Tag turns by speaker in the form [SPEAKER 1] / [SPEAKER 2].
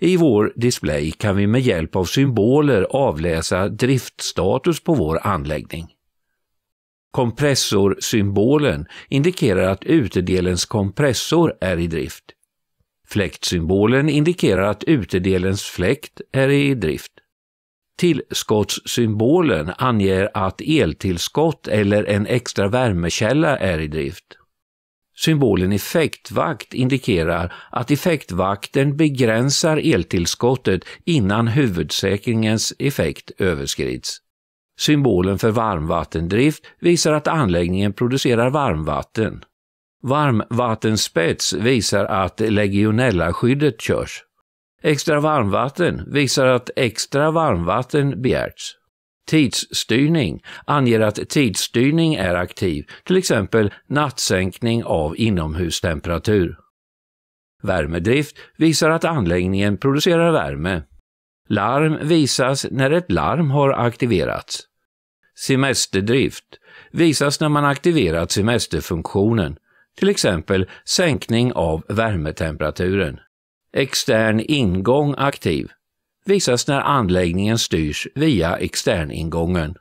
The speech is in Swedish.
[SPEAKER 1] I vår display kan vi med hjälp av symboler avläsa driftstatus på vår anläggning. Kompressorsymbolen indikerar att utedelens kompressor är i drift. Fläktsymbolen indikerar att utedelens fläkt är i drift. Tillskottssymbolen anger att eltillskott eller en extra värmekälla är i drift. Symbolen effektvakt indikerar att effektvakten begränsar eltillskottet innan huvudsäkringens effekt överskrids. Symbolen för varmvattendrift visar att anläggningen producerar varmvatten. Varmvattenspets visar att legionellaskyddet körs. Extra varmvatten visar att extra varmvatten begärts. Tidsstyrning anger att tidsstyrning är aktiv, till exempel nattsänkning av inomhustemperatur. Värmedrift visar att anläggningen producerar värme. Larm visas när ett larm har aktiverats. Semesterdrift visas när man aktiverat semesterfunktionen, till exempel sänkning av värmetemperaturen. Extern ingång aktiv, visas när anläggningen styrs via externingången.